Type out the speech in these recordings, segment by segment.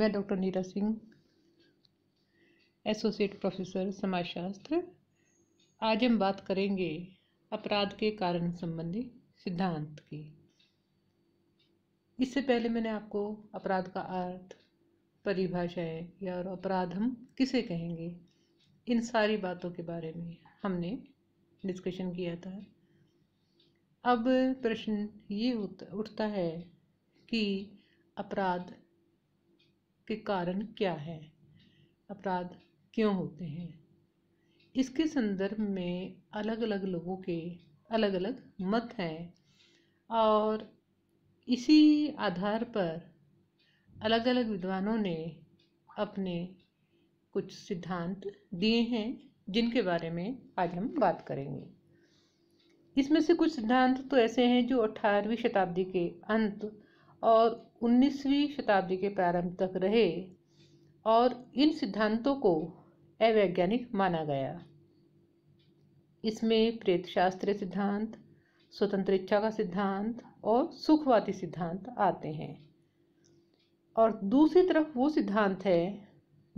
मैं doctor Neera Singh associate professor समाजशास्त्र आज हम बात करेंगे अपराध के कारण संबंधी सिद्धांत की इससे पहले मैंने आपको अपराध का अर्थ परिभाषाएं या और अपराध हम किसे कहेंगे इन सारी बातों के बारे में हमने डिस्कशन किया था अब प्रश्न ये उठता है कि अपराध के कारण क्या है अपराध क्यों होते हैं इसके संदर्भ में अलग अलग लोगों के अलग अलग मत हैं और इसी आधार पर अलग अलग विद्वानों ने अपने कुछ सिद्धांत दिए हैं जिनके बारे में आज हम बात करेंगे इसमें से कुछ सिद्धांत तो ऐसे हैं जो 18वीं शताब्दी के अंत और 19वीं शताब्दी के प्रारंभ तक रहे और इन सिद्धांतों को अवैज्ञानिक माना गया इसमें प्रेत शास्त्रीय सिद्धांत स्वतंत्र इच्छा का सिद्धांत और सुखवादी सिद्धांत आते हैं और दूसरी तरफ वो सिद्धांत है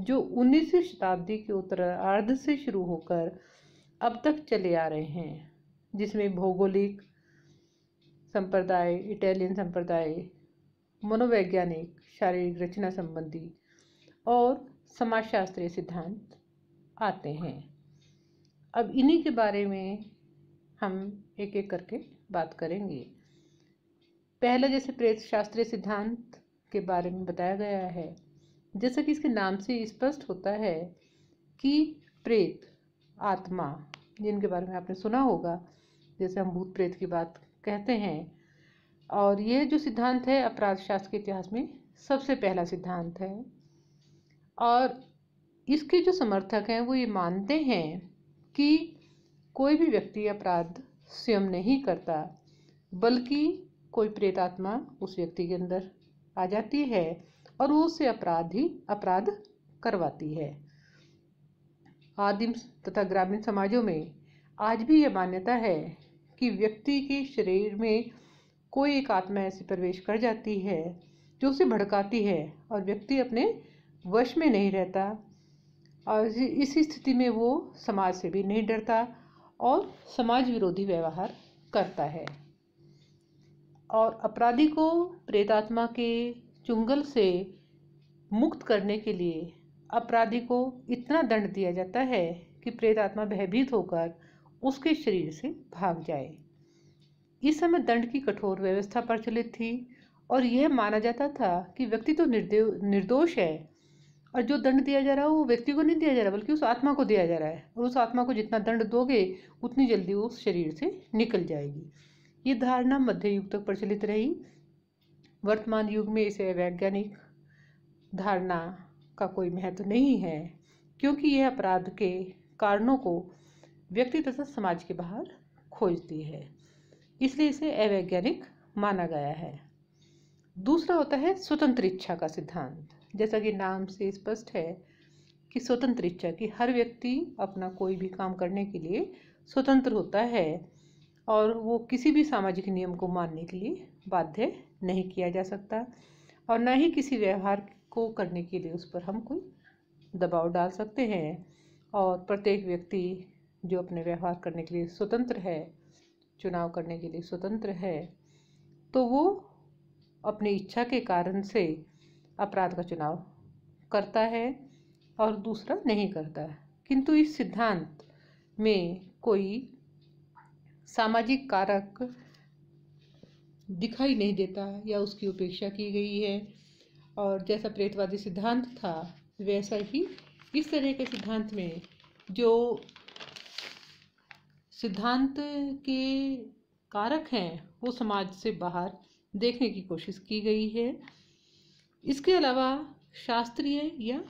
जो 19वीं शताब्दी के उत्तरार्ध से शुरू होकर अब तक चले आ रहे हैं जिसमें भौगोलिक संप्रदाय इटालियन संप्रदाय मनोवैज्ञानिक शारीरिक रचना संबंधी और समाजशास्त्रीय सिद्धांत आते हैं अब इन्हीं के बारे में हम एक एक करके बात करेंगे पहला जैसे प्रेत शास्त्रीय सिद्धांत के बारे में बताया गया है जैसा कि इसके नाम से स्पष्ट होता है कि प्रेत आत्मा जिनके बारे में आपने सुना होगा जैसे हम भूत प्रेत की बात कहते हैं और ये जो सिद्धांत है अपराध शास्त्र के इतिहास में सबसे पहला सिद्धांत है और इसके जो समर्थक हैं वो ये मानते हैं कि कोई भी व्यक्ति अपराध स्वयं नहीं करता बल्कि कोई प्रेतात्मा उस व्यक्ति के अंदर आ जाती है और वो उससे अपराध ही अपराध करवाती है आदिम तथा ग्रामीण समाजों में आज भी ये मान्यता है कि व्यक्ति के शरीर में कोई एक आत्मा ऐसी प्रवेश कर जाती है जो उसे भड़काती है और व्यक्ति अपने वश में नहीं रहता और इसी स्थिति में वो समाज से भी नहीं डरता और समाज विरोधी व्यवहार करता है और अपराधी को प्रेतात्मा के चुंगल से मुक्त करने के लिए अपराधी को इतना दंड दिया जाता है कि प्रेतात्मा भयभीत होकर उसके शरीर से भाग जाए इस समय दंड की कठोर व्यवस्था प्रचलित थी और यह माना जाता था कि व्यक्ति तो निर्दो निर्दोष है और जो दंड दिया जा रहा है वो व्यक्ति को नहीं दिया जा रहा बल्कि उस आत्मा को दिया जा रहा है और उस आत्मा को जितना दंड दोगे उतनी जल्दी उस शरीर से निकल जाएगी ये धारणा मध्य युग तक प्रचलित रही वर्तमान युग में इसे वैज्ञानिक धारणा का कोई महत्व नहीं है क्योंकि यह अपराध के कारणों को व्यक्ति तथा समाज के बाहर खोजती है इसलिए इसे अवैज्ञानिक माना गया है दूसरा होता है स्वतंत्र इच्छा का सिद्धांत जैसा कि नाम से स्पष्ट है कि स्वतंत्र इच्छा कि हर व्यक्ति अपना कोई भी काम करने के लिए स्वतंत्र होता है और वो किसी भी सामाजिक नियम को मानने के लिए बाध्य नहीं किया जा सकता और न ही किसी व्यवहार को करने के लिए उस पर हम कोई दबाव डाल सकते हैं और प्रत्येक व्यक्ति जो अपने व्यवहार करने के लिए स्वतंत्र है चुनाव करने के लिए स्वतंत्र है तो वो अपनी इच्छा के कारण से अपराध का चुनाव करता है और दूसरा नहीं करता किंतु इस सिद्धांत में कोई सामाजिक कारक दिखाई नहीं देता या उसकी उपेक्षा की गई है और जैसा प्रेतवादी सिद्धांत था वैसा ही इस तरह के सिद्धांत में जो सिद्धांत के कारक हैं वो समाज से बाहर देखने की कोशिश की गई है इसके अलावा शास्त्रीय या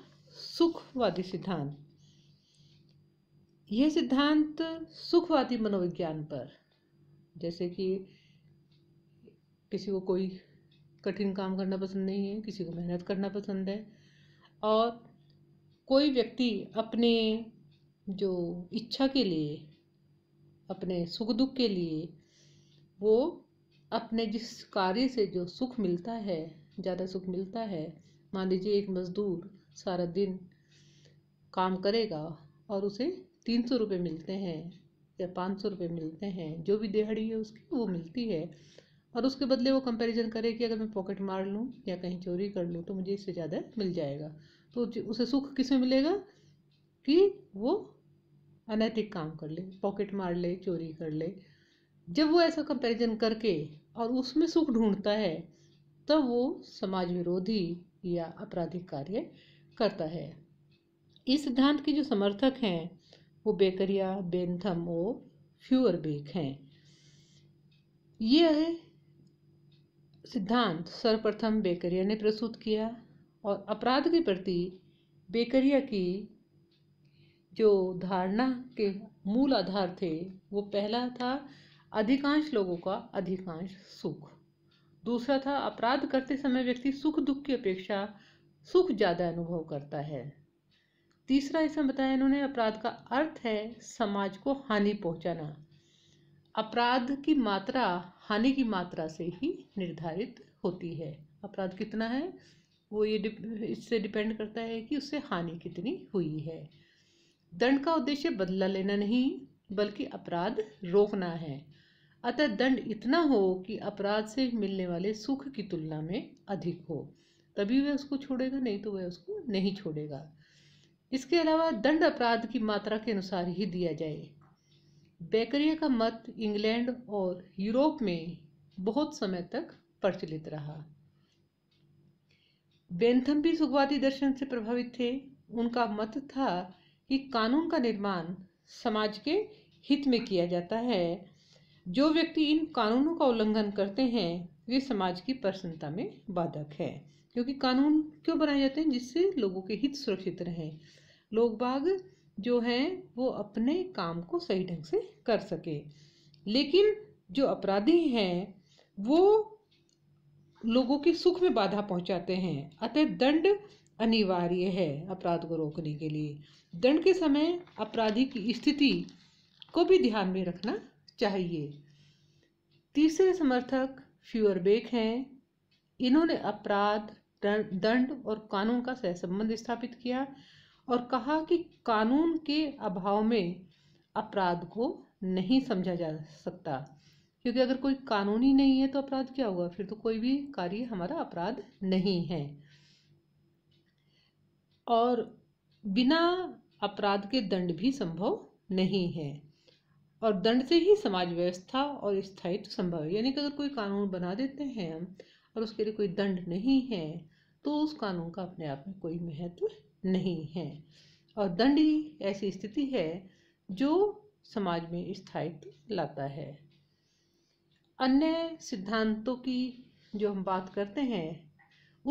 सुखवादी सिद्धांत यह सिद्धांत सुखवादी मनोविज्ञान पर जैसे कि किसी को कोई कठिन काम करना पसंद नहीं है किसी को मेहनत करना पसंद है और कोई व्यक्ति अपने जो इच्छा के लिए अपने सुख दुख के लिए वो अपने जिस कार्य से जो सुख मिलता है ज़्यादा सुख मिलता है मान लीजिए एक मज़दूर सारा दिन काम करेगा और उसे तीन सौ रुपये मिलते हैं या पाँच सौ रुपये मिलते हैं जो भी दिहाड़ी है उसकी वो मिलती है और उसके बदले वो कंपैरिजन करे कि अगर मैं पॉकेट मार लूँ या कहीं चोरी कर लूँ तो मुझे इससे ज़्यादा मिल जाएगा तो उसे सुख किस में मिलेगा कि वो अनैतिक काम कर ले पॉकेट मार ले चोरी कर ले जब वो ऐसा कंपैरिजन करके और उसमें सुख ढूंढता है तब वो समाज विरोधी या आपराधिक कार्य करता है इस सिद्धांत के जो समर्थक हैं वो बेकरिया बेंथम ओ बेक हैं है सिद्धांत सर्वप्रथम बेकरिया ने प्रस्तुत किया और अपराध के प्रति बेकरिया की जो धारणा के मूल आधार थे वो पहला था अधिकांश लोगों का अधिकांश सुख दूसरा था अपराध करते समय व्यक्ति सुख दुख की अपेक्षा सुख ज़्यादा अनुभव करता है तीसरा इसमें बताया इन्होंने अपराध का अर्थ है समाज को हानि पहुंचाना अपराध की मात्रा हानि की मात्रा से ही निर्धारित होती है अपराध कितना है वो ये इससे डिपेंड करता है कि उससे हानि कितनी हुई है दंड का उद्देश्य बदला लेना नहीं बल्कि अपराध रोकना है अतः दंड इतना हो कि अपराध से मिलने वाले सुख की तुलना में अधिक हो तभी वह उसको छोड़ेगा नहीं तो वह उसको नहीं छोड़ेगा इसके अलावा दंड अपराध की मात्रा के अनुसार ही दिया जाए बैकरिया का मत इंग्लैंड और यूरोप में बहुत समय तक प्रचलित रहा बेंथम भी सुखवादी दर्शन से प्रभावित थे उनका मत था कि कानून का निर्माण समाज के हित में किया जाता है जो व्यक्ति इन कानूनों का उल्लंघन करते हैं वे समाज की प्रसन्नता में बाधक है क्योंकि कानून क्यों बनाए जाते हैं जिससे लोगों के हित सुरक्षित रहें लोग बाग जो हैं वो अपने काम को सही ढंग से कर सके लेकिन जो अपराधी हैं वो लोगों के सुख में बाधा पहुंचाते हैं अतः दंड अनिवार्य है अपराध को रोकने के लिए दंड के समय अपराधी की स्थिति को भी ध्यान में रखना चाहिए तीसरे समर्थक फ्यूअर बेक हैं इन्होंने अपराध दंड और कानून का सहसंबंध स्थापित किया और कहा कि कानून के अभाव में अपराध को नहीं समझा जा सकता क्योंकि अगर कोई कानूनी नहीं है तो अपराध क्या होगा फिर तो कोई भी कार्य हमारा अपराध नहीं है और बिना अपराध के दंड भी संभव नहीं है और दंड से ही समाज व्यवस्था और स्थायित्व संभव है यानी कि अगर कोई कानून बना देते हैं हम और उसके लिए कोई दंड नहीं है तो उस कानून का अपने आप में कोई महत्व नहीं है और दंड ही ऐसी स्थिति है जो समाज में स्थायित्व लाता है अन्य सिद्धांतों की जो हम बात करते हैं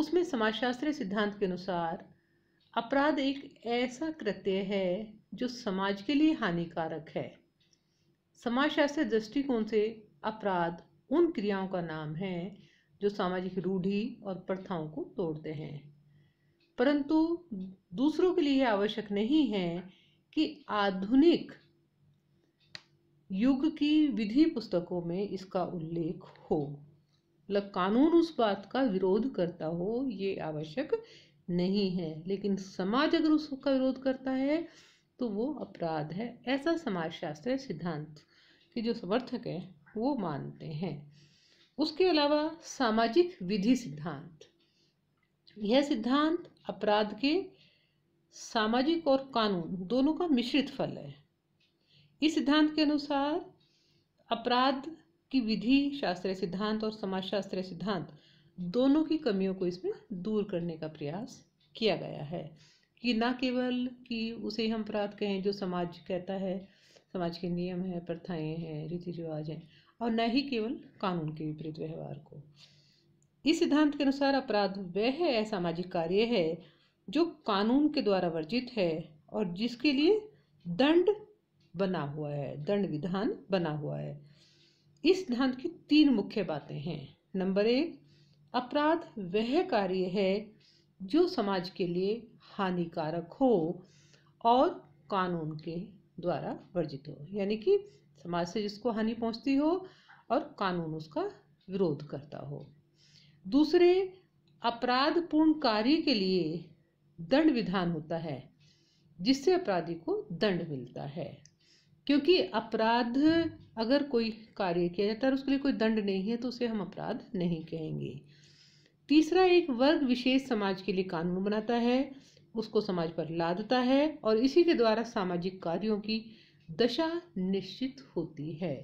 उसमें समाजशास्त्रीय सिद्धांत के अनुसार अपराध एक ऐसा कृत्य है जो समाज के लिए हानिकारक है समाजशास्त्र दृष्टिकोण से अपराध उन क्रियाओं का नाम है जो सामाजिक रूढ़ी और प्रथाओं को तोड़ते हैं परंतु दूसरों के लिए आवश्यक नहीं है कि आधुनिक युग की विधि पुस्तकों में इसका उल्लेख हो मतलब कानून उस बात का विरोध करता हो ये आवश्यक नहीं है लेकिन समाज अगर उसका विरोध करता है तो वो अपराध है ऐसा समाजशास्त्र सिद्धांत के जो समर्थक हैं वो मानते हैं उसके अलावा सामाजिक विधि सिद्धांत यह सिद्धांत अपराध के सामाजिक और कानून दोनों का मिश्रित फल है इस सिद्धांत के अनुसार अपराध की विधि शास्त्रीय सिद्धांत और समाजशास्त्रीय सिद्धांत दोनों की कमियों को इसमें दूर करने का प्रयास किया गया है कि ना केवल कि उसे हम अपराध कहें जो समाज कहता है समाज के नियम हैं प्रथाएं हैं रीति रिवाज हैं और न ही केवल कानून के विपरीत व्यवहार को इस सिद्धांत के अनुसार अपराध वह असामाजिक कार्य है जो कानून के द्वारा वर्जित है और जिसके लिए दंड बना हुआ है दंड विधान बना हुआ है इस सिद्धांत की तीन मुख्य बातें हैं नंबर एक अपराध वह कार्य है जो समाज के लिए हानिकारक हो और कानून के द्वारा वर्जित हो यानी कि समाज से जिसको हानि पहुंचती हो और कानून उसका विरोध करता हो दूसरे अपराध पूर्ण कार्य के लिए दंड विधान होता है जिससे अपराधी को दंड मिलता है क्योंकि अपराध अगर कोई कार्य किया जाता है उसके लिए कोई दंड नहीं है तो उसे हम अपराध नहीं कहेंगे तीसरा एक वर्ग विशेष समाज के लिए कानून बनाता है उसको समाज पर लादता है और इसी के द्वारा सामाजिक कार्यों की दशा निश्चित होती है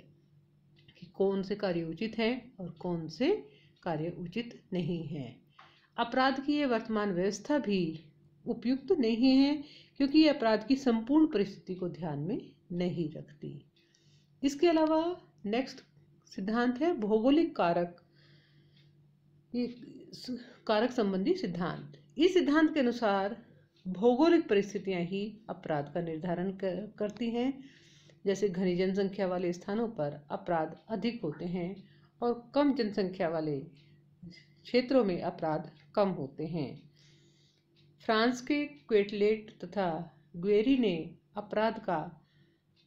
कि कौन से कार्य उचित हैं और कौन से कार्य उचित नहीं हैं अपराध की यह वर्तमान व्यवस्था भी उपयुक्त नहीं है क्योंकि ये अपराध की संपूर्ण परिस्थिति को ध्यान में नहीं रखती इसके अलावा नेक्स्ट सिद्धांत है भौगोलिक कारक कारक संबंधी सिद्धांत इस सिद्धांत के अनुसार भौगोलिक परिस्थितियां ही अपराध का निर्धारण कर, करती हैं जैसे घनी जनसंख्या वाले स्थानों पर अपराध अधिक होते हैं और कम जनसंख्या वाले क्षेत्रों में अपराध कम होते हैं फ्रांस के क्वेटलेट तथा ग्वेरी ने अपराध का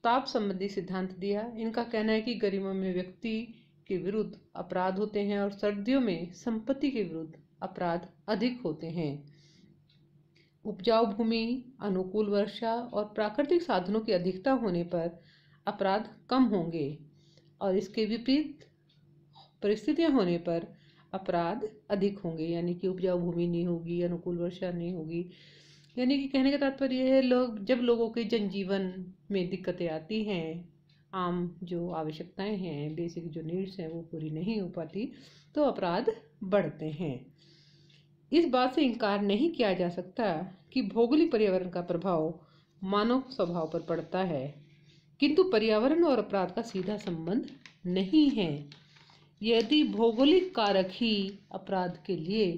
ताप संबंधी सिद्धांत दिया इनका कहना है कि गरिमा में व्यक्ति के विरुद्ध अपराध होते हैं और सर्दियों में संपत्ति के विरुद्ध अपराध अधिक होते हैं उपजाऊ भूमि अनुकूल वर्षा और प्राकृतिक साधनों की अधिकता होने पर अपराध कम होंगे और इसके विपरीत परिस्थितियां होने पर अपराध अधिक होंगे यानी कि उपजाऊ भूमि नहीं होगी अनुकूल वर्षा नहीं होगी यानी कि कहने का तात्पर्य यह है लोग जब लोगों के जनजीवन में दिक्कतें आती हैं आम जो आवश्यकताएं हैं बेसिक जो नीड्स हैं वो पूरी नहीं हो पाती तो अपराध बढ़ते हैं इस बात से इनकार नहीं किया जा सकता कि भौगोलिक पर्यावरण का प्रभाव मानव स्वभाव पर पड़ता है किंतु पर्यावरण और अपराध का सीधा संबंध नहीं है यदि भौगोलिक कारक ही अपराध के लिए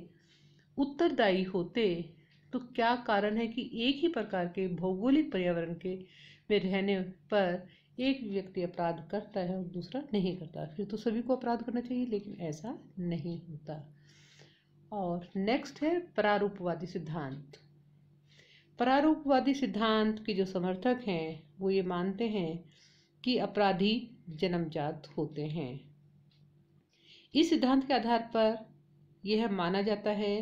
उत्तरदायी होते तो क्या कारण है कि एक ही प्रकार के भौगोलिक पर्यावरण के में रहने पर एक व्यक्ति अपराध करता है और दूसरा नहीं करता फिर तो सभी को अपराध करना चाहिए लेकिन ऐसा नहीं होता और नेक्स्ट है प्रारूपवादी सिद्धांत प्रारूपवादी सिद्धांत के जो समर्थक हैं वो ये मानते हैं कि अपराधी जन्मजात होते हैं इस सिद्धांत के आधार पर यह माना जाता है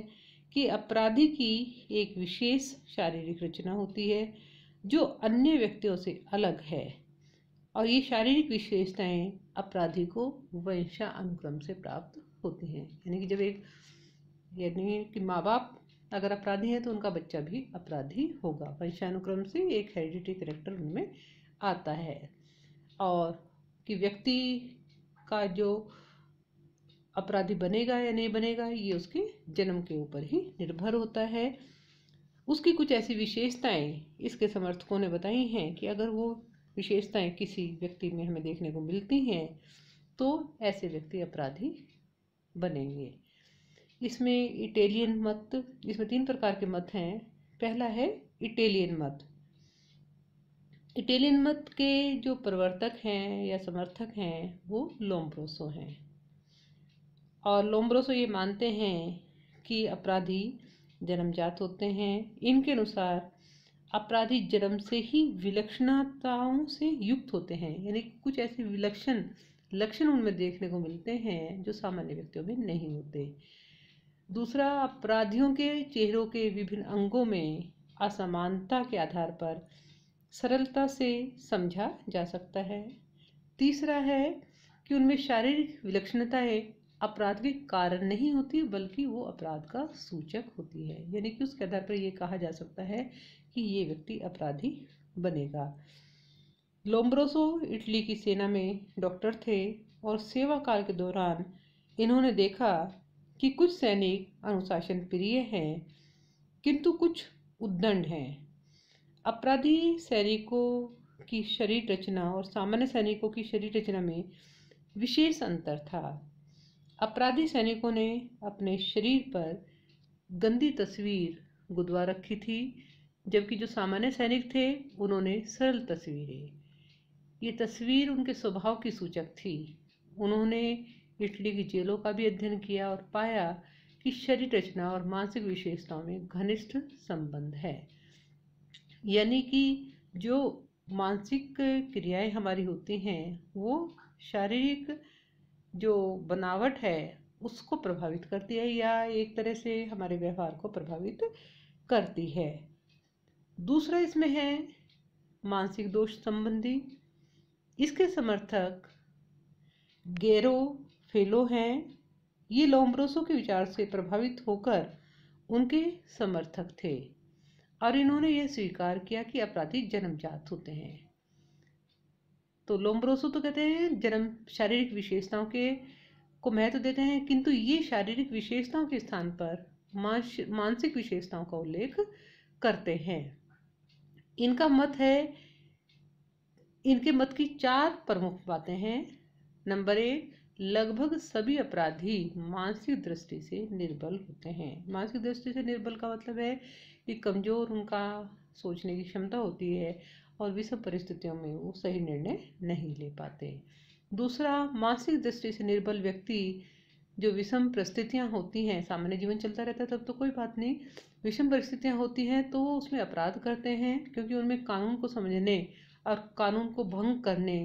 कि अपराधी की एक विशेष शारीरिक रचना होती है जो अन्य व्यक्तियों से अलग है और ये शारीरिक विशेषताएं अपराधी को वंशा अनुक्रम से प्राप्त होती हैं यानी कि जब एक यानी कि माँ बाप अगर अपराधी हैं तो उनका बच्चा भी अपराधी होगा वंशानुक्रम से एक हेरिडिटी करेक्टर उनमें आता है और कि व्यक्ति का जो अपराधी बनेगा या नहीं बनेगा ये उसके जन्म के ऊपर ही निर्भर होता है उसकी कुछ ऐसी विशेषताएं इसके समर्थकों ने बताई हैं कि अगर वो विशेषताएं किसी व्यक्ति में हमें देखने को मिलती हैं तो ऐसे व्यक्ति अपराधी बनेंगे इसमें इटेलियन मत इसमें तीन प्रकार के मत हैं पहला है इटेलियन मत इटेलियन मत के जो प्रवर्तक हैं या समर्थक हैं वो लोम्ब्रोसो हैं और लोम्ब्रोसो ये मानते हैं कि अपराधी जन्मजात होते हैं इनके अनुसार अपराधी जन्म से ही विलक्षणताओं से युक्त होते हैं यानी कुछ ऐसे विलक्षण लक्षण उनमें देखने को मिलते हैं जो सामान्य व्यक्तियों में नहीं होते दूसरा अपराधियों के चेहरों के विभिन्न अंगों में असमानता के आधार पर सरलता से समझा जा सकता है तीसरा है कि उनमें शारीरिक है अपराध के कारण नहीं होती बल्कि वो अपराध का सूचक होती है यानी कि उसके आधार पर यह कहा जा सकता है कि ये व्यक्ति अपराधी बनेगा लोम्ब्रोसो इटली की सेना में डॉक्टर थे और सेवा काल के दौरान इन्होंने देखा कि कुछ सैनिक अनुशासन प्रिय हैं किंतु कुछ उद्दंड हैं अपराधी सैनिकों की शरीर रचना और सामान्य सैनिकों की शरीर रचना में विशेष अंतर था अपराधी सैनिकों ने अपने शरीर पर गंदी तस्वीर गुदवा रखी थी जबकि जो सामान्य सैनिक थे उन्होंने सरल तस्वीरें ये तस्वीर उनके स्वभाव की सूचक थी उन्होंने इटली की जेलों का भी अध्ययन किया और पाया कि शरीर रचना और मानसिक विशेषताओं में घनिष्ठ संबंध है यानी कि जो मानसिक क्रियाएं हमारी होती हैं वो शारीरिक जो बनावट है उसको प्रभावित करती है या एक तरह से हमारे व्यवहार को प्रभावित करती है दूसरा इसमें है मानसिक दोष संबंधी इसके समर्थक गेरो फेलो हैं ये लोम्ब्रोसो के विचार से प्रभावित होकर उनके समर्थक थे और इन्होंने यह स्वीकार किया कि अपराधी जन्मजात होते हैं तो लोम्ब्रोसो तो कहते हैं जन्म शारीरिक विशेषताओं के को महत्व देते हैं किंतु ये शारीरिक विशेषताओं के स्थान पर मानसिक विशेषताओं का उल्लेख करते हैं इनका मत है इनके मत की चार प्रमुख बातें हैं नंबर एक लगभग सभी अपराधी मानसिक दृष्टि से निर्बल होते हैं मानसिक दृष्टि से निर्बल का मतलब है कि कमज़ोर उनका सोचने की क्षमता होती है और विषम परिस्थितियों में वो सही निर्णय नहीं ले पाते दूसरा मानसिक दृष्टि से निर्बल व्यक्ति जो विषम परिस्थितियाँ होती हैं सामान्य जीवन चलता रहता है तब तो कोई बात नहीं विषम परिस्थितियाँ होती हैं तो वो उसमें अपराध करते हैं क्योंकि उनमें कानून को समझने और कानून को भंग करने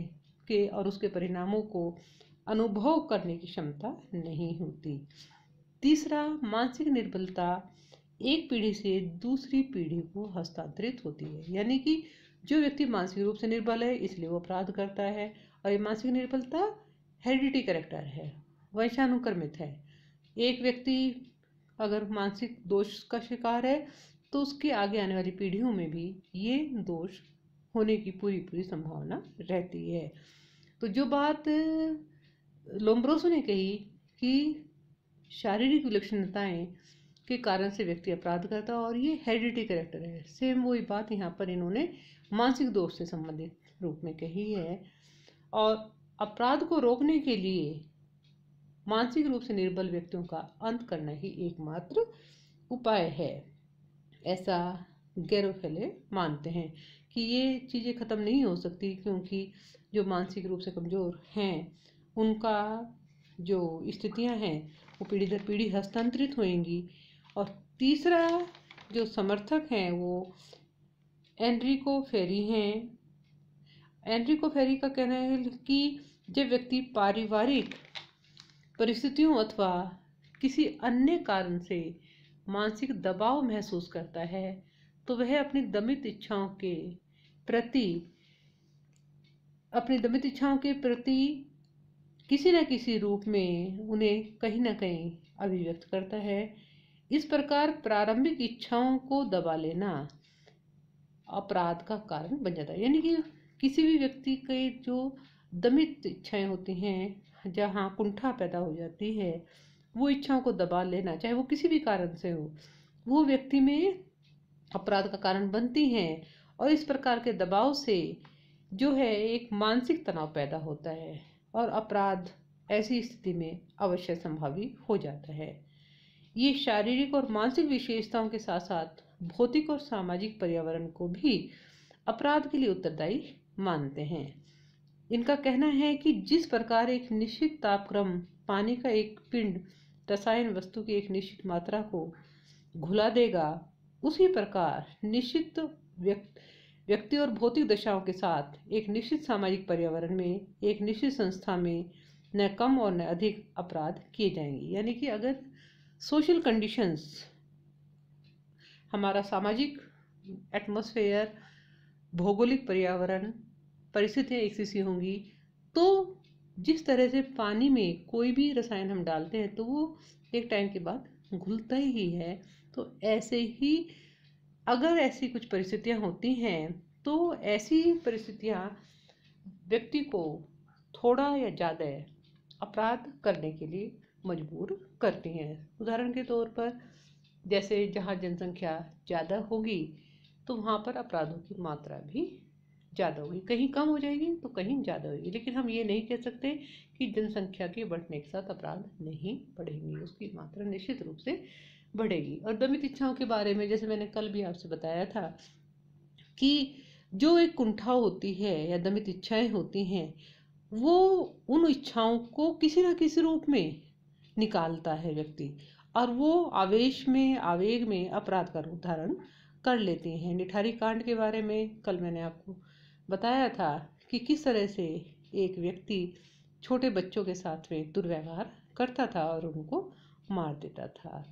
के और उसके परिणामों को अनुभव करने की क्षमता नहीं होती तीसरा मानसिक निर्बलता एक पीढ़ी से दूसरी पीढ़ी को हस्तांतरित होती है यानी कि जो व्यक्ति मानसिक रूप से निर्बल है इसलिए वो अपराध करता है और ये मानसिक निर्बलता हेरिडिटी करेक्टर है वंशानुक्रमित है एक व्यक्ति अगर मानसिक दोष का शिकार है तो उसकी आगे आने वाली पीढ़ियों में भी ये दोष होने की पूरी पूरी संभावना रहती है तो जो बात लोम्ब्रोसो ने कही कि शारीरिक विलक्षणताएं के कारण से व्यक्ति अपराध करता है और ये हेरिडिटी करेक्टर है सेम वही बात यहाँ पर इन्होंने मानसिक दोष से संबंधित रूप में कही है और अपराध को रोकने के लिए मानसिक रूप से निर्बल व्यक्तियों का अंत करना ही एकमात्र उपाय है ऐसा गैरोफेले मानते हैं कि ये चीज़ें ख़त्म नहीं हो सकती क्योंकि जो मानसिक रूप से कमज़ोर हैं उनका जो स्थितियां हैं वो पीढ़ी दर पीढ़ी हस्तांतरित होंगी और तीसरा जो समर्थक हैं वो एनरिको फेरी हैं एनरिको फेरी का कहना है कि जब व्यक्ति पारिवारिक परिस्थितियों अथवा किसी अन्य कारण से मानसिक दबाव महसूस करता है तो वह अपनी दमित इच्छाओं के प्रति अपनी दमित इच्छाओं के प्रति किसी न किसी रूप में उन्हें कहीं ना कहीं अभिव्यक्त करता है इस प्रकार प्रारंभिक इच्छाओं को दबा लेना अपराध का कारण बन जाता है यानी कि किसी भी व्यक्ति के जो दमित इच्छाएं होती हैं जहाँ कुंठा पैदा हो जाती है वो इच्छाओं को दबा लेना चाहे वो किसी भी कारण से हो वो व्यक्ति में अपराध का कारण बनती हैं और इस प्रकार के दबाव से जो है एक मानसिक तनाव पैदा होता है और अपराध ऐसी स्थिति में अवश्य संभावी हो जाता है ये शारीरिक और मानसिक विशेषताओं के साथ साथ भौतिक और सामाजिक पर्यावरण को भी अपराध के लिए उत्तरदायी मानते हैं इनका कहना है कि जिस प्रकार एक निश्चित तापक्रम पानी का एक पिंड रसायन वस्तु की एक निश्चित मात्रा को घुला देगा उसी प्रकार निश्चित व्यक्ति और भौतिक दशाओं के साथ एक निश्चित सामाजिक पर्यावरण में एक निश्चित संस्था में न कम और न अधिक अपराध किए जाएंगे यानी कि अगर सोशल कंडीशंस हमारा सामाजिक एटमोसफेयर भौगोलिक पर्यावरण परिस्थितियाँ एक सी होंगी तो जिस तरह से पानी में कोई भी रसायन हम डालते हैं तो वो एक टाइम के बाद घुलता ही है तो ऐसे ही अगर ऐसी कुछ परिस्थितियाँ होती हैं तो ऐसी परिस्थितियाँ व्यक्ति को थोड़ा या ज़्यादा अपराध करने के लिए मजबूर करती हैं उदाहरण के तौर पर जैसे जहाँ जनसंख्या ज़्यादा होगी तो वहाँ पर अपराधों की मात्रा भी ज़्यादा होगी कहीं कम हो जाएगी तो कहीं ज़्यादा होगी लेकिन हम ये नहीं कह सकते कि जनसंख्या के बढ़ने के साथ अपराध नहीं बढ़ेंगे उसकी मात्रा निश्चित रूप से बढ़ेगी और दमित इच्छाओं के बारे में जैसे मैंने कल भी आपसे बताया था कि जो एक कुंठा होती है या दमित इच्छाएं होती हैं वो उन इच्छाओं को किसी ना किसी रूप में निकालता है व्यक्ति और वो आवेश में आवेग में अपराध का रूप धारण कर लेती हैं निठारी कांड के बारे में कल मैंने आपको बताया था कि किस तरह से एक व्यक्ति छोटे बच्चों के साथ में दुर्व्यवहार करता था और उनको मार देता था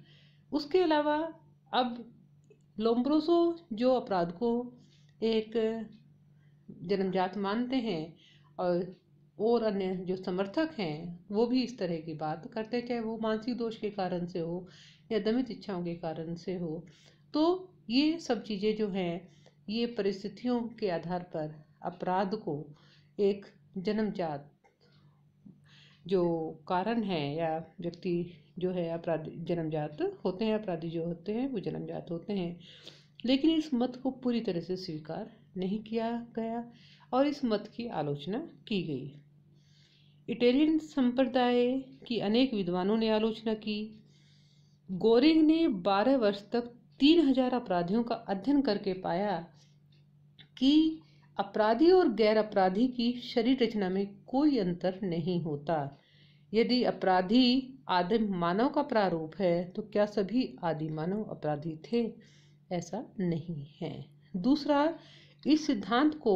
उसके अलावा अब लोम्ब्रोसो जो अपराध को एक जन्मजात मानते हैं और और अन्य जो समर्थक हैं वो भी इस तरह की बात करते हैं चाहे वो मानसिक दोष के कारण से हो या दमित इच्छाओं के कारण से हो तो ये सब चीज़ें जो हैं ये परिस्थितियों के आधार पर अपराध को एक जन्मजात जो कारण है या व्यक्ति जो है अपराधी जन्मजात होते हैं अपराधी जो होते हैं वो जन्मजात होते हैं लेकिन इस मत को पूरी तरह से स्वीकार नहीं किया गया और इस मत की आलोचना की गई इटालियन संप्रदाय की अनेक विद्वानों ने आलोचना की गोरिंग ने 12 वर्ष तक 3000 अपराधियों का अध्ययन करके पाया कि अपराधी और गैर अपराधी की शरीर रचना में कोई अंतर नहीं होता यदि अपराधी आदि मानव का प्रारूप है तो क्या सभी आदि मानव अपराधी थे ऐसा नहीं है दूसरा इस सिद्धांत को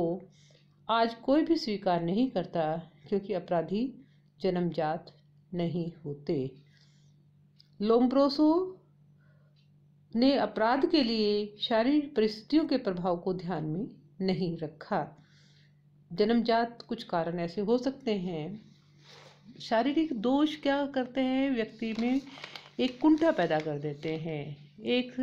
आज कोई भी स्वीकार नहीं करता क्योंकि अपराधी जन्मजात नहीं होते लोम्ब्रोसो ने अपराध के लिए शारीरिक परिस्थितियों के प्रभाव को ध्यान में नहीं रखा जन्मजात कुछ कारण ऐसे हो सकते हैं शारीरिक दोष क्या करते हैं व्यक्ति में एक कुंठा पैदा कर देते हैं एक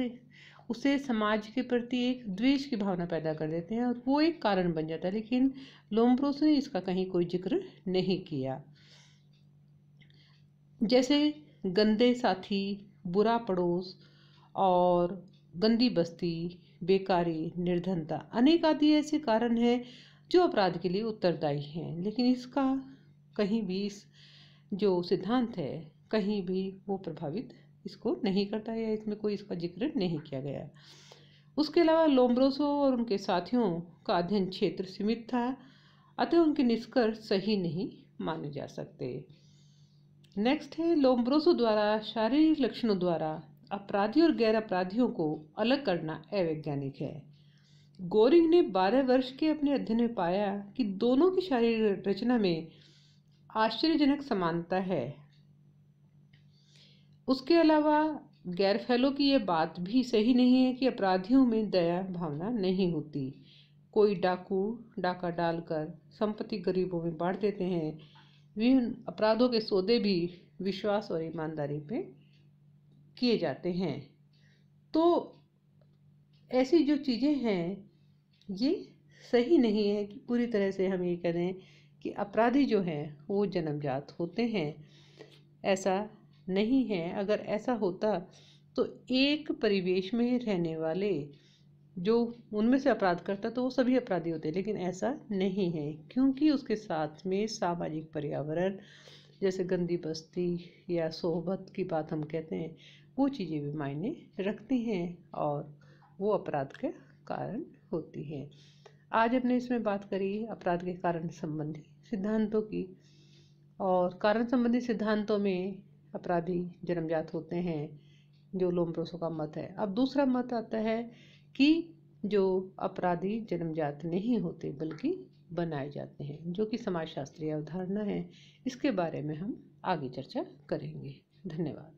उसे समाज के प्रति एक द्वेष की भावना पैदा कर देते हैं और वो एक कारण बन जाता है लेकिन लोमब्रोस ने इसका कहीं कोई जिक्र नहीं किया जैसे गंदे साथी बुरा पड़ोस और गंदी बस्ती बेकारी निर्धनता अनेक आदि ऐसे कारण हैं जो अपराध के लिए उत्तरदायी हैं लेकिन इसका कहीं भी इस जो सिद्धांत है कहीं भी वो प्रभावित इसको नहीं करता या इसमें कोई इसका जिक्र नहीं किया गया उसके अलावा लोम्ब्रोसो और उनके साथियों का अध्ययन क्षेत्र सीमित था अतः उनके निष्कर्ष सही नहीं माने जा सकते नेक्स्ट है लोम्ब्रोसो द्वारा शारीरिक लक्षणों द्वारा अपराधी और गैर अपराधियों को अलग करना अवैज्ञानिक है गोरिंग ने 12 वर्ष के अपने अध्ययन में पाया कि दोनों की शारीरिक रचना में आश्चर्यजनक समानता है उसके अलावा गैर गैरफैलों की यह बात भी सही नहीं है कि अपराधियों में दया भावना नहीं होती कोई डाकू डाका डालकर संपत्ति गरीबों में बांट देते हैं विभिन्न अपराधों के सौदे भी विश्वास और ईमानदारी पे किए जाते हैं तो ऐसी जो चीज़ें हैं ये सही नहीं है कि पूरी तरह से हम ये करें कि अपराधी जो हैं वो जन्मजात होते हैं ऐसा नहीं है अगर ऐसा होता तो एक परिवेश में रहने वाले जो उनमें से अपराध करता तो वो सभी अपराधी होते लेकिन ऐसा नहीं है क्योंकि उसके साथ में सामाजिक पर्यावरण जैसे गंदी बस्ती या सोहबत की बात हम कहते हैं वो चीज़ें भी मायने रखती हैं और वो अपराध के कारण होती हैं आज हमने इसमें बात करी अपराध के कारण संबंधी सिद्धांतों की और कारण संबंधी सिद्धांतों में अपराधी जन्मजात होते हैं जो लोमप्रोसों का मत है अब दूसरा मत आता है कि जो अपराधी जन्मजात नहीं होते बल्कि बनाए जाते हैं जो कि समाजशास्त्रीय अवधारणा है इसके बारे में हम आगे चर्चा करेंगे धन्यवाद